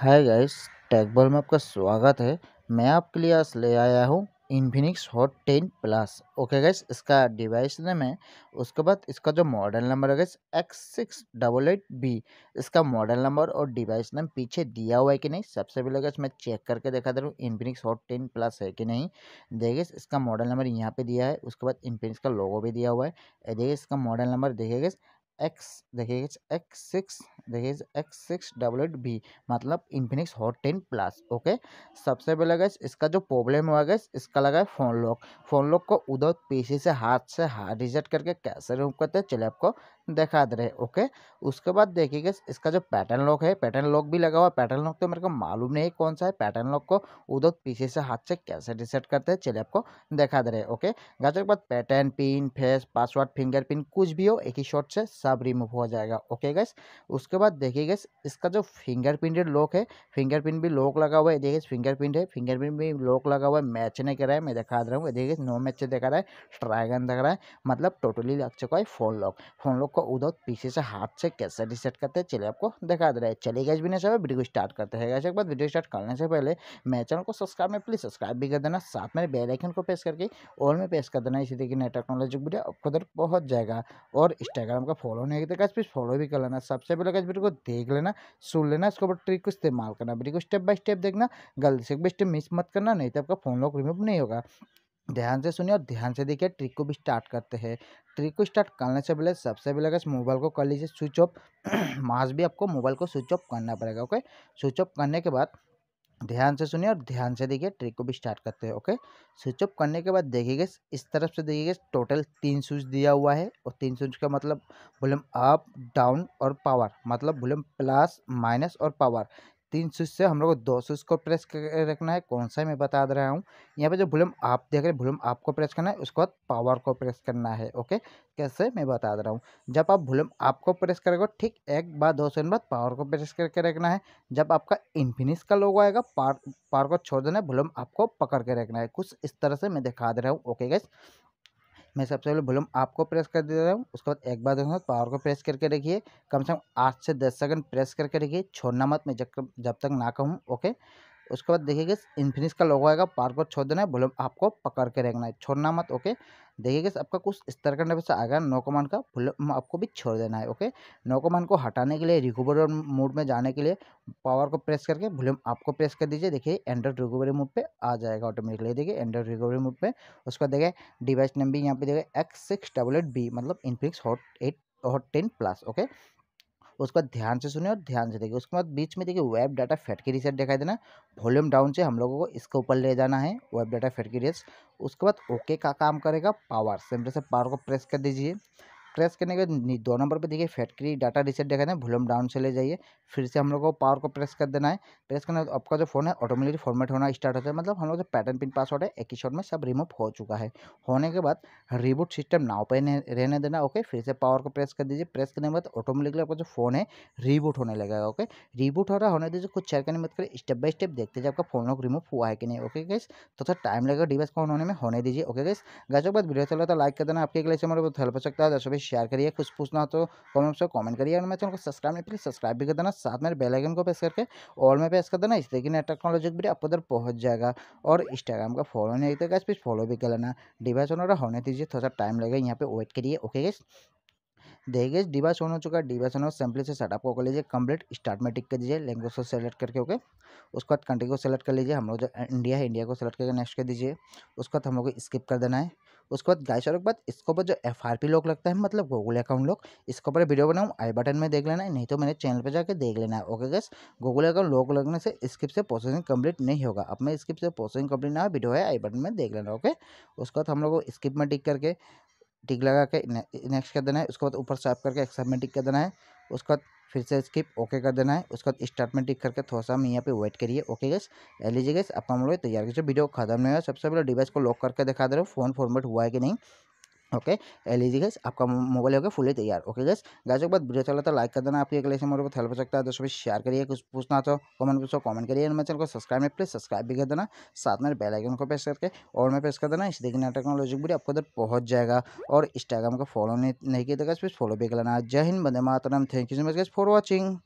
hi guys टैगबॉल में आपका स्वागत है मैं आपके लिए आज ले आया हूँ Infinix hot ten plus okay guys इसका डिवाइस नेम है उसके बाद इसका जो मॉडल नंबर है guys X six double eight B इसका मॉडल नंबर और डिवाइस नेम पीछे दिया हुआ है कि नहीं सबसे पहले गैस मैं चेक करके देखा दे रहा हूँ इन्फिनिक्स हॉट टेन प्लस है कि नहीं देखिए इसका मॉडल नंबर यहाँ पर दिया है उसके बाद इन्फिनिक्स का लोगो भी दिया हुआ है देखिए इसका मॉडल नंबर देखिए गाइस एक्स देखिए गाइस एक्स सिक्स देखिए X six double eight B मतलब Infinix hot ten plus okay सबसे पहले गए इसका जो प्रॉब्लम हुआ गए इसका लगा है फ़ोन लॉक फ़ोन लॉक को उधर पीसी से हाथ से हाथ रिजेक्ट करके कैसे रूम करते हैं चलिए आपको दिखा दे रहे ओके उसके बाद देखिएगा इसका जो पैटर्न लॉक है पैटर्न लॉक भी लगा हुआ पैटर्न लॉक तो मेरे को मालूम नहीं कौन सा है पैटर्न लॉक को उधर पीछे से हाथ से कैसे रिसेट करते हैं चलिए आपको देखा दे रहे ओके गाजर के बाद pattern pin face password fingerprint कुछ भी हो एक ही शॉट से सब रिमूव हो जाएगा ओके गैस उसके बाद देखिए इसका जो फिंगर प्रिंटेड लॉक है फिंगर प्रिंट भी लॉक लगा हुआ है देखिए फिंगर प्रिंट है फिंगर प्रिंट भी लॉक लगा हुआ है मैच नहीं कर रहा है मैं दिखा दे रहा हूँ देखिए नो मैच दिखा रहा है ट्राइगन दिख रहा है मतलब टोटली लग चुका है फोन लॉक फोन लॉक आपको उधर पीछे से हाथ से कैसे रिसेट करते हैं चलिए आपको दिखा दे रहे हैं चलिए गैस बिना सब वीडियो स्टार्ट करते हैं गैस एक बार वीडियो स्टार्ट करने से पहले मेरे चैनल को सब्सक्राइब में प्लीज़ सब्सक्राइब भी कर देना साथ में बेलाइकन को प्रेस करके ऑल में प्रेस कर देना इसी तरीके नई टेक्नोलॉजी वीडियो आपको उधर पहुँच जाएगा और इंस्टाग्राम का फॉलो नहीं करते गैस प्लीज़ फॉलो भी कर लेना सबसे पहले गैस वीडियो को देख लेना सुन लेना उसके ऊपर ट्रिक को इस्तेमाल करना वीडियो को स्टेप बाय स्टेप देखना गलती से एक स्टेप मिस मत करना नहीं तो आपका फ़ोन लॉक रिमूव नहीं होगा ध्यान से सुनिए और ध्यान से देखिए ट्रिक को भी स्टार्ट करते हैं ट्रिक को स्टार्ट करने से पहले सबसे पहले अगर मोबाइल को कर लीजिए स्विच ऑफ मास्क भी आपको मोबाइल को स्विच ऑफ करना पड़ेगा ओके स्विच ऑफ करने के बाद ध्यान से सुनिए और ध्यान से देखिए ट्रिक को भी स्टार्ट करते हैं ओके स्विच ऑफ करने के बाद देखिएगा इस तरफ से देखिएगा टोटल तीन स्विच दिया हुआ है और तीन स्विच का मतलब वॉल्यूम अप डाउन और पावर मतलब वॉल्यूम प्लस माइनस और पावर तीन स्विच से हम लोग को दो स्विच को प्रेस रखना है कौन सा है मैं बता दे रहा हूँ यहाँ पे जो वॉल्यूम आप देख रहे हैं वॉल्यूम आप को प्रेस करना है उसके बाद पावर को प्रेस करना है ओके कैसे मैं बता दे रहा हूँ जब आप वॉल्यूम आपको प्रेस करेगा ठीक एक बार दो सेकंड बाद पावर को प्रेस करके रखना है जब आपका इन्फिनिश का लोगो आएगा पार पावर को छोड़ देना है वॉल्यूम आपको पकड़ के रखना है कुछ इस तरह से मैं दिखा दे रहा हूँ ओके गैस मैं सबसे पहले वॉल्यूम आप को प्रेस कर देता हूँ उसके बाद एक बार देखूँगा पावर को प्रेस करके रखिए कम से कम आठ से दस सेकंड प्रेस करके रखिए छोड़ना मत मैं जब जब तक ना कहूँ ओके उसके बाद देखिए गैस इन्फिनिक्स का लोगो आएगा बार को छोड़ देना है वॉल्यूम आपको पकड़ के रखना है छोड़ना मत ओके देखिए गैस आपका कुछ इस तरह का से आएगा नो कमान का वॉल्यूम आपको भी छोड़ देना है ओके नो कमान को हटाने के लिए रिकूवरी मोड में जाने के लिए पावर को प्रेस करके वॉल्यूम आपको प्रेस कर दीजिए देखिए एंड्रॉइड रिकवरी मोड पर आ जाएगा ऑटोमेटिकली देखिए एंड्रॉइड रिकवरी मोड पर उसके बाद देखिए डिवाइस नंबर यहाँ पे देखिए X six double eight B मतलब Infinix hot eight hot ten plus okay उसके बाद ध्यान से सुने और ध्यान से देखिए उसके बाद बीच में देखिए wipe data factory reset दिखाई देना वॉल्यूम डाउन से हम लोगों को इसके ऊपर ले जाना है wipe data factory reset उसके बाद ओके का काम करेगा पावर सिंपल से पावर को प्रेस कर दीजिए क्रैश करने के बाद दो नंबर पे देखिए फैक्ट्री डाटा रिसेट देखा है वॉल्यूम डाउन चले जाइए फिर से हम लोग को पावर को प्रेस कर देना है प्रेस करने आपका जो फोन है ऑटोमेटिकली फॉर्मेट होना स्टार्ट होता है मतलब हम लोग जो पैटर्न पिन पासवर्ड है एक ही शॉट में सब रिमूव हो चुका है होने के बाद रिबूट सिस्टम नाव पे रहने देना ओके फिर से पावर को प्रेस कर दीजिए प्रेस करने के बाद ऑटोमेटिकली आपका जो फोन है रिबूट होने लगेगा ओके रिबूट हो रहा होने दीजिए कुछ चेयर करने मत करें स्टेप बाय स्टेप देखते जाए आपका फोन लोग रिमूव हुआ है कि नहीं ओके गैस तो थोड़ा टाइम लगेगा डिवाइस का होने में होने दीजिए ओके गैस गैस के बाद वीडियो चला तो लाइक कर देना आपके लिए हेल्प हो सकता है तो शेयर करिए कुछ पूछना हो तो कमेंट में कमेंट करिए और मेरे चैनल को सब्सक्राइब नहीं प्लीज सब्सक्राइब भी कर देना साथ में आइकन को प्रेस करके ऑल में प्रेस कर देना इससे कि नया टेक्नोलॉजी वीडियो आपको उधर पहुँच जाएगा और इंस्टाग्राम का फॉलो नहीं तो गैस प्लीज़ फॉलो भी कर लेना डिवाइस ऑन होने दीजिए थोड़ा सा टाइम लगेगा यहाँ पे वेट करिए ओके गैस देखिए डिवाइस ऑन हो चुका है डिवाइस ऑन सैम्पल से सेटअप को कर लीजिए कंप्लीट स्टार्ट में टिक कर दीजिए लैंग्वेज को सेलेक्ट करके ओके उसके बाद कंट्री को सेलेक्ट कर लीजिए हम लोग जो इंडिया है इंडिया को सेलेक्ट करके नेक्स्ट कर दीजिए उसके बाद हम लोग को स्किप कर देना है उसके बाद गाइस और के बाद इसके ऊपर जो एफ आर पी लोग लगता है मतलब गूगल अकाउंट लोग इसके ऊपर वीडियो बनाऊँ आई बटन में देख लेना है नहीं तो मेरे चैनल पर जाकर देख लेना है ओके गैस गूगल अकाउंट लोग लगने से स्किप से प्रोसेसिंग कंप्लीट नहीं होगा अब मैं स्किप से प्रोसेसिंग कंप्लीट ना वीडियो है आई बटन में देख लेना ओके उसके बाद हम लोग को स्किप में टिक करके टिक लगा के नेक्स्ट कर देना है उसके बाद ऊपर साफ करके एक्सेप में टिक कर देना है उसके बाद फिर से स्किप ओके कर देना है उसके बाद स्टार्ट में टिक करके थोड़ा सा हम यहाँ पे वेट करिए ओके गैस लीजिए गैस आप हम तैयार कीजिए वीडियो खत्म नहीं है सबसे पहले डिवाइस को लॉक करके दिखा दे रहे हो फ़ोन फॉर्मेट हुआ है कि नहीं ओके लीजिए गैस आपका मोबाइल हो गया फुली तैयार ओके गैस गैस के बाद वीडियो चला था तो लाइक कर देना आपकी अगले से को बहुत हेल्प हो सकता है दोस्तों भी शेयर करिए कुछ पूछना तो कमेंट पूछो कमेंट करिए मेरे चैनल को सब्सक्राइब में प्लीज सब्सक्राइब भी कर देना साथ में बेल आइकन को प्रेस करके और मैं प्रेस कर देना इस देखना टेक्नोलॉजी वीडियो आपको उधर पहुँच जाएगा और इंस्टाग्राम को फॉलो नहीं किया था तो गैस प्लीज फॉलो भी कर लेना जय हिंद बंदे मातरम thank you so much guys for watching